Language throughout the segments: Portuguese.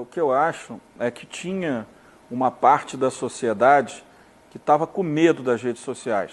o que eu acho é que tinha uma parte da sociedade que estava com medo das redes sociais,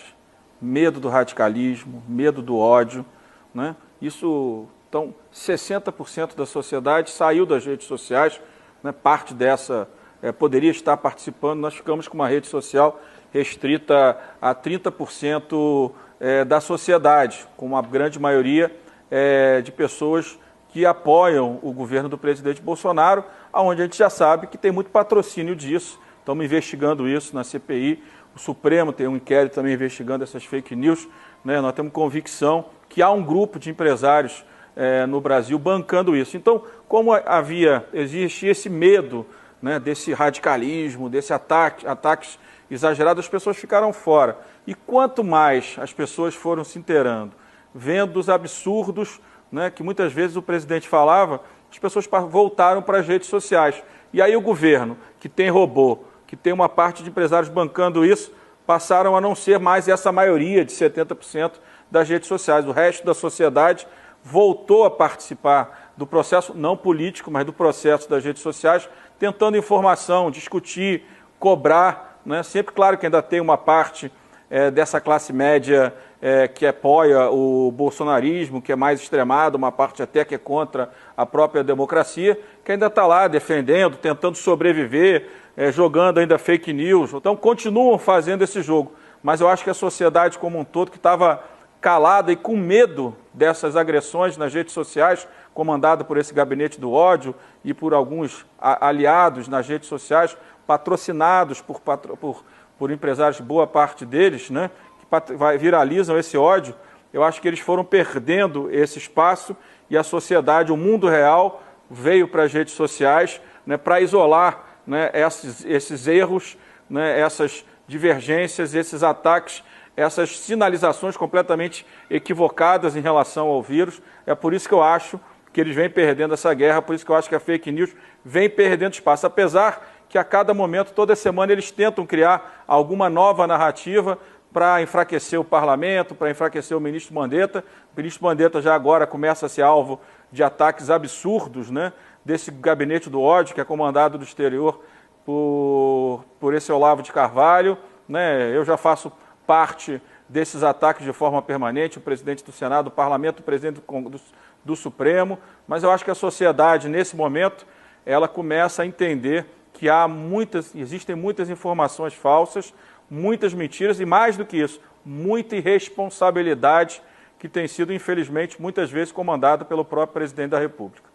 medo do radicalismo, medo do ódio. Né? Isso, então, 60% da sociedade saiu das redes sociais, né? parte dessa é, poderia estar participando, nós ficamos com uma rede social restrita a 30% é, eh, da sociedade, com uma grande maioria é, de pessoas que apoiam o governo do presidente Bolsonaro, aonde a gente já sabe que tem muito patrocínio disso. Estamos investigando isso na CPI. O Supremo tem um inquérito também investigando essas fake news. Né? Nós temos convicção que há um grupo de empresários é, no Brasil bancando isso. Então, como havia, existe esse medo né, desse radicalismo, desse ataque, ataques exagerados, as pessoas ficaram fora. E quanto mais as pessoas foram se inteirando, vendo os absurdos né, que muitas vezes o presidente falava, as pessoas voltaram para as redes sociais. E aí o governo, que tem robô, que tem uma parte de empresários bancando isso, passaram a não ser mais essa maioria de 70% das redes sociais. O resto da sociedade voltou a participar do processo, não político, mas do processo das redes sociais, tentando informação, discutir, cobrar. Né? Sempre, claro, que ainda tem uma parte é, dessa classe média é, que apoia o bolsonarismo, que é mais extremado, uma parte até que é contra a própria democracia, que ainda está lá defendendo, tentando sobreviver, é, jogando ainda fake news. Então continuam fazendo esse jogo. Mas eu acho que a sociedade como um todo, que estava calada e com medo dessas agressões nas redes sociais, comandada por esse gabinete do ódio e por alguns aliados nas redes sociais, patrocinados por, patro... por por empresários, boa parte deles, né, que viralizam esse ódio, eu acho que eles foram perdendo esse espaço e a sociedade, o mundo real, veio para as redes sociais né, para isolar né, esses, esses erros, né, essas divergências, esses ataques, essas sinalizações completamente equivocadas em relação ao vírus. É por isso que eu acho que eles vêm perdendo essa guerra, por isso que eu acho que a fake news vem perdendo espaço. Apesar que a cada momento, toda semana, eles tentam criar alguma nova narrativa para enfraquecer o parlamento, para enfraquecer o ministro Mandetta. O ministro Mandetta já agora começa a ser alvo de ataques absurdos né, desse gabinete do ódio que é comandado do exterior por, por esse Olavo de Carvalho. Né? Eu já faço parte desses ataques de forma permanente, o presidente do Senado, o parlamento, o presidente do, do Supremo, mas eu acho que a sociedade, nesse momento, ela começa a entender que há muitas, existem muitas informações falsas, muitas mentiras e mais do que isso, muita irresponsabilidade que tem sido infelizmente muitas vezes comandada pelo próprio presidente da República.